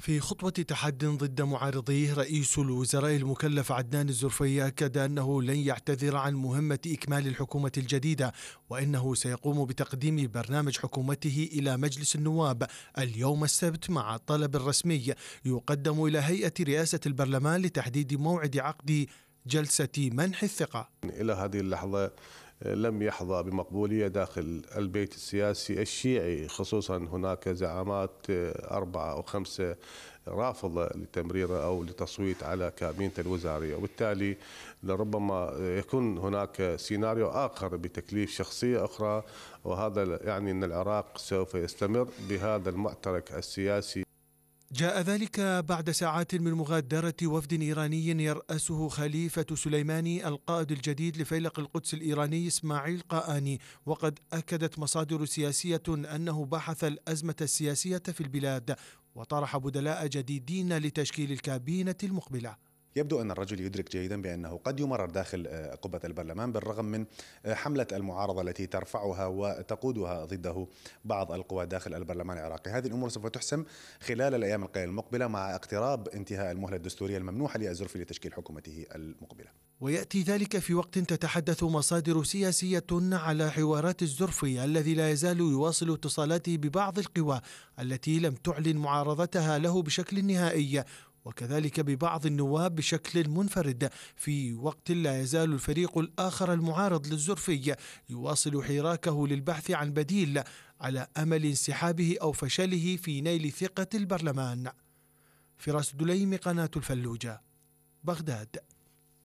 في خطوة تحد ضد معارضيه رئيس الوزراء المكلف عدنان الزرفي أكد أنه لن يعتذر عن مهمة إكمال الحكومة الجديدة وإنه سيقوم بتقديم برنامج حكومته إلى مجلس النواب اليوم السبت مع طلب رسمي يقدم إلى هيئة رئاسة البرلمان لتحديد موعد عقد جلسة منح الثقة إلى هذه اللحظة لم يحظى بمقبولية داخل البيت السياسي الشيعي خصوصا هناك زعامات آه، أربعة أو خمسة رافضة لتمريره أو لتصويت على كابينه الوزارية وبالتالي لربما يكون هناك سيناريو آخر بتكليف شخصية أخرى وهذا يعني أن العراق سوف يستمر بهذا المعترك السياسي جاء ذلك بعد ساعات من مغادرة وفد إيراني يرأسه خليفة سليماني القائد الجديد لفيلق القدس الإيراني إسماعيل قاآني وقد أكدت مصادر سياسية أنه بحث الأزمة السياسية في البلاد وطرح بدلاء جديدين لتشكيل الكابينة المقبلة يبدو أن الرجل يدرك جيدا بأنه قد يمرر داخل آه، قبة البرلمان بالرغم من آه، حملة المعارضة التي ترفعها وتقودها ضده بعض القوى داخل البرلمان العراقي هذه الأمور سوف تحسم خلال الأيام القليلة المقبلة مع اقتراب انتهاء المهلة الدستورية الممنوحة لأزرفي لتشكيل حكومته المقبلة ويأتي ذلك في وقت تتحدث مصادر سياسية على حوارات الزرفي الذي لا يزال يواصل اتصالاته ببعض القوى التي لم تعلن معارضتها له بشكل نهائي وكذلك ببعض النواب بشكل منفرد في وقت لا يزال الفريق الآخر المعارض للزرفي يواصل حراكه للبحث عن بديل على أمل انسحابه أو فشله في نيل ثقة البرلمان فراس دليم قناة الفلوجة بغداد